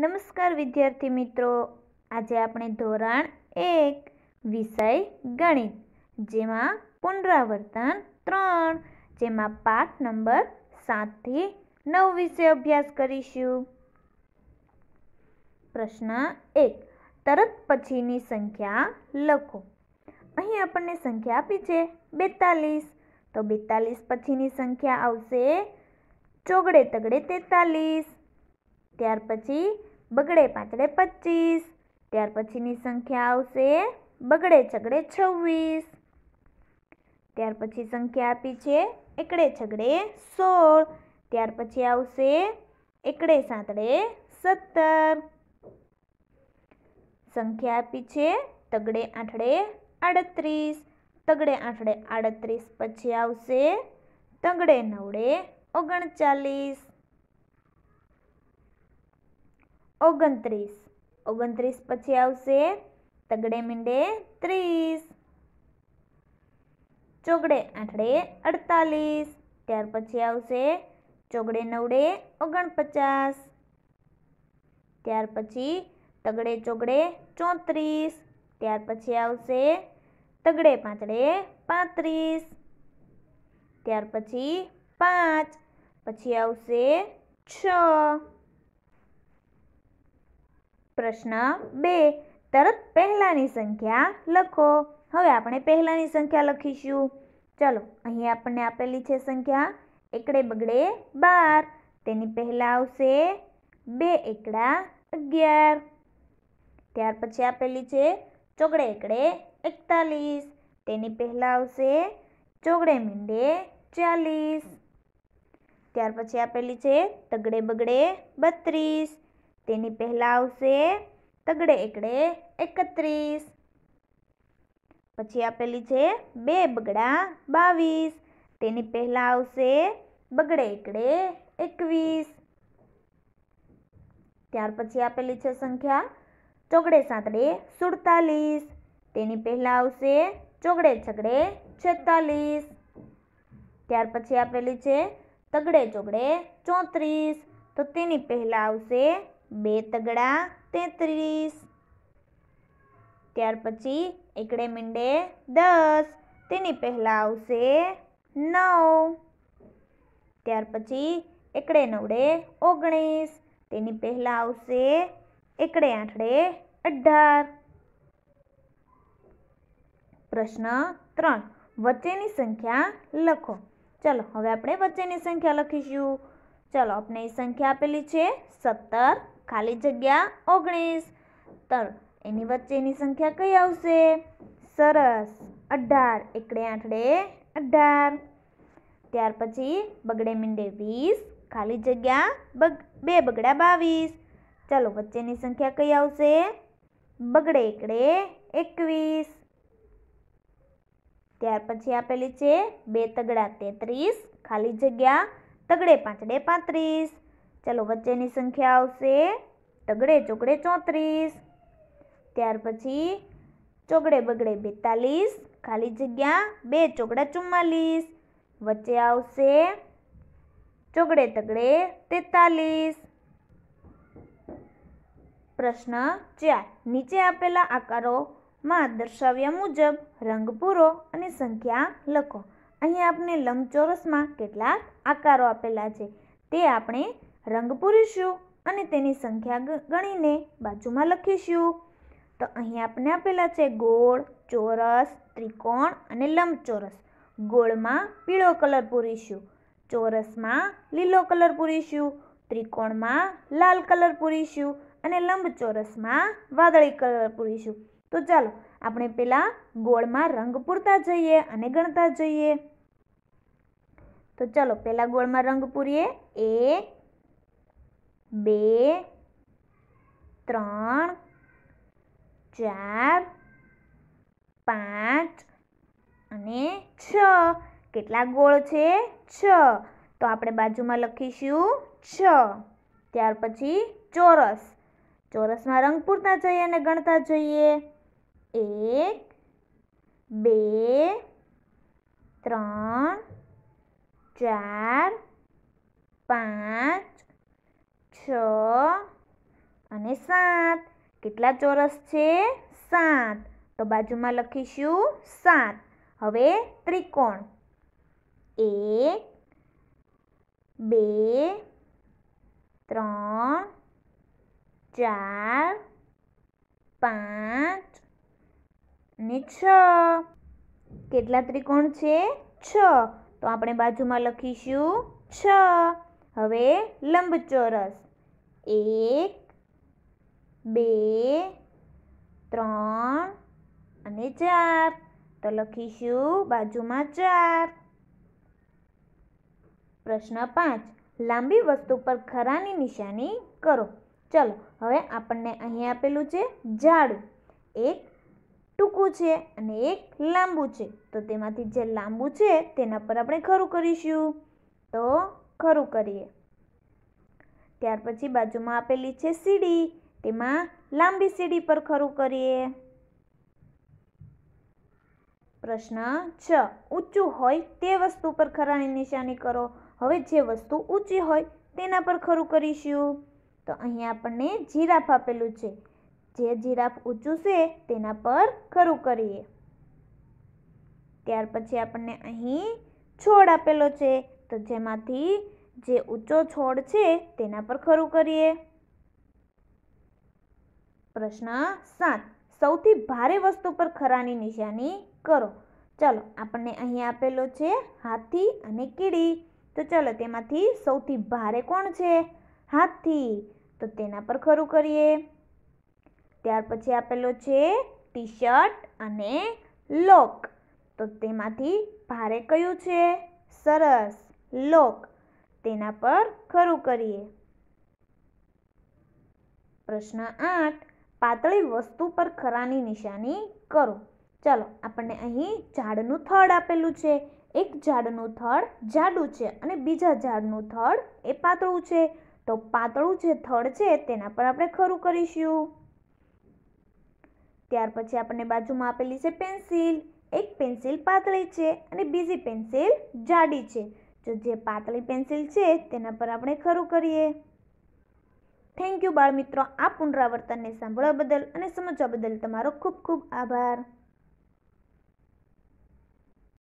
નમસ્કાર વિદ્યાર્થી મિત્રો આજે આપણે ધોરણ એક વિષય ગણિત જેમાં પુનરાવર્તન ત્રણ જેમાં પાઠ નંબર સાતથી નવ વિશે અભ્યાસ કરીશું પ્રશ્ન એક તરત પછીની સંખ્યા લખો અહીં આપણને સંખ્યા આપી છે બેતાલીસ તો બેતાલીસ પછીની સંખ્યા આવશે ચોગડે તગડે તેતાલીસ ત્યાર પછી બગડે પાંચડે પચીસ ત્યાર પછીની સંખ્યા આવશે બગડે છગડે છવ્વીસ ત્યાર પછી સંખ્યા આપી છે એકડે છગડે સોળ ત્યાર પછી આવશે એકડે સાતડે સત્તર સંખ્યા આપી છે તગડે આઠડે આડત્રીસ તગડે આઠડે આડત્રીસ પછી આવશે તગડે નવડે ઓગણચાલીસ ઓગણત્રીસ ઓગણત્રીસ પછી આવશે તગડે મીંડે ત્રીસ ચોગડે આઠડે અડતાલીસ ત્યાર પછી આવશે ચોગડે નવડે ઓગણપચાસ ત્યાર પછી તગડે ચોગડે ચોત્રીસ ત્યાર પછી આવશે તગડે પાંચડે પાંત્રીસ ત્યાર પછી પાંચ પછી આવશે છ પ્રશ્ન બે તરત પહેલાંની સંખ્યા લખો હવે આપણે પહેલાંની સંખ્યા લખીશું ચલો અહીં આપણને આપેલી છે સંખ્યા એકડે બગડે બાર તેની પહેલાં આવશે બે એકડા અગિયાર ત્યાર પછી આપેલી છે ચોગડે એકડે એકતાલીસ તેની પહેલાં આવશે ચોગડે મીંડે ચાલીસ ત્યાર પછી આપેલી છે તગડે બગડે બત્રીસ તેની પેલા આવશે તગડે એકડે 31 પછી આપેલી છે બે બગડા 22 તેની પેલા આવશે બગડે એકડે 21 ત્યાર પછી આપેલી છે સંખ્યા ચોગડે સાતડે 47 તેની પેલા આવશે ચોગડે છગડે 46 ત્યાર પછી આપેલી છે તગડે ચોગડે 34 તો તેની પેલા આવશે બે તગડા તેત્રીસ ત્યાર પછી એકડે મીંડે દસ તેની પહેલાં આવશે નવ ત્યાર પછી એકડે નવડે ઓગણીસ તેની પહેલાં આવશે એકડે આઠડે અઢાર પ્રશ્ન ત્રણ વચ્ચેની સંખ્યા લખો ચલો હવે આપણે વચ્ચેની સંખ્યા લખીશું ચલો આપણે સંખ્યા આપેલી છે સત્તર ખાલી જગ્યા ઓગણીસ ત્રણ એની વચ્ચેની સંખ્યા કઈ આવશે સરસ અઢાર એકડે આઠડે અઢાર ત્યાર પછી બગડે મીંડે વીસ ખાલી જગ્યા બગ બે બગડા બાવીસ ચાલો વચ્ચેની સંખ્યા કઈ આવશે બગડે એકડે એકવીસ ત્યાર પછી આપેલી છે બે તગડા તેત્રીસ ખાલી જગ્યા તગડે પાંચડે પાંત્રીસ ચાલો વચ્ચેની સંખ્યા આવશે તગડે ચોગડે ચોત્રીસ ત્યાર પછી ચોગડે બગડે બેતાલીસ ખાલી જગ્યા બે ચોગડા ચુમ્માલીસ વચ્ચે આવશે ચોગડે તગડે તેતાલીસ પ્રશ્ન ચાર નીચે આપેલા આકારોમાં દર્શાવ્યા મુજબ રંગ પૂરો અને સંખ્યા લખો અહીં આપણે લંબચોરસમાં કેટલાક આકારો આપેલા છે તે આપણે રંગ પૂરીશું અને તેની સંખ્યા ગણીને બાજુમાં લખીશું તો અહીં આપણે આપેલા છે ગોળ ચોરસ ત્રિકોણ અને લંબચોરસ ગોળમાં પીળો કલર પૂરીશું ચોરસમાં લીલો કલર પૂરીશું ત્રિકોણમાં લાલ કલર પૂરીશું અને લંબચોરસમાં વાદળી કલર પૂરીશું તો ચાલો આપણે પહેલાં ગોળમાં રંગ પૂરતા જઈએ અને ગણતા જઈએ તો ચાલો પહેલાં ગોળમાં રંગ પૂરીએ એક બે ત્રણ ચાર પાંચ અને છ કેટલા ગોળ છે છ તો આપણે બાજુમાં લખીશું છ ત્યાર પછી ચોરસ ચોરસમાં રંગ પૂરતા જઈએ અને ગણતા જઈએ એક બે ત્રણ ચાર પાંચ છ અને સાત કેટલા ચોરસ છે સાત તો બાજુમાં લખીશું સાત હવે ત્રિકોણ એક બે ત્રણ ચાર પાંચ ને છ કેટલા ત્રિકોણ છે છ તો આપણે બાજુમાં લખીશું છ હવે લંબચોરસ એક બે ત્રણ અને ચાર તો લખીશું બાજુમાં ચાર પ્રશ્ન પાંચ લાંબી વસ્તુ પર ખરાની નિશાની કરો ચલો હવે આપણને અહીં આપેલું છે ઝાડું એક ટૂંકું છે અને એક લાંબું છે તો તેમાંથી જે લાંબુ છે તેના પર આપણે ખરું કરીશું તો ખરું કરીએ ત્યાર પછી બાજુમાં આપેલી છે સીડી તેમાં લાંબી સીડી પર ખરું કરીએ પ્રશ્ન છ ઊંચું હોય તે વસ્તુ પર ખરાની નિશાની કરો હવે જે વસ્તુ ઊંચી હોય તેના પર ખરું કરીશું તો અહીં આપણને જીરાફ આપેલું છે જે જીરાફ ઊંચું છે તેના પર ખરું કરીએ ત્યાર પછી આપણને અહીં છોડ આપેલો છે તો જેમાંથી જે ઊંચો છોડ છે તેના પર ખરું કરીએ પ્રશ્ન સાત સૌથી ભારે વસ્તુ પર ખરાની નિશાની કરો ચાલો આપણને અહીં આપેલો છે હાથી અને કીડી તો ચાલો તેમાંથી સૌથી ભારે કોણ છે હાથી તો તેના પર ખરું કરીએ ત્યાર પછી આપેલો છે ટી શર્ટ અને લોક તો તેમાંથી ભારે કયું છે સરસ લોક તેના પર ખરું કરીએ પ્રશ્ન આઠ પાતળી વસ્તુ પર ખરાની નિશાની કરો ચાલો આપણને અહીં ઝાડનું થડ આપેલું છે એક ઝાડનું થડ જાડું છે અને બીજા ઝાડનું થડ એ પાતળું છે તો પાતળું જે થડ છે તેના પર આપણે ખરું કરીશું ત્યાર પછી આપણને બાજુમાં આપેલી છે પેન્સિલ એક પેન્સિલ પાતળી છે અને બીજી પેન્સિલ જાડી છે તો જે પાતળી પેન્સિલ છે તેના પર આપણે ખરું કરીએ થેન્ક યુ બાળમિત્રો આ પુનરાવર્તનને સાંભળવા બદલ અને સમજવા બદલ તમારો ખૂબ ખૂબ આભાર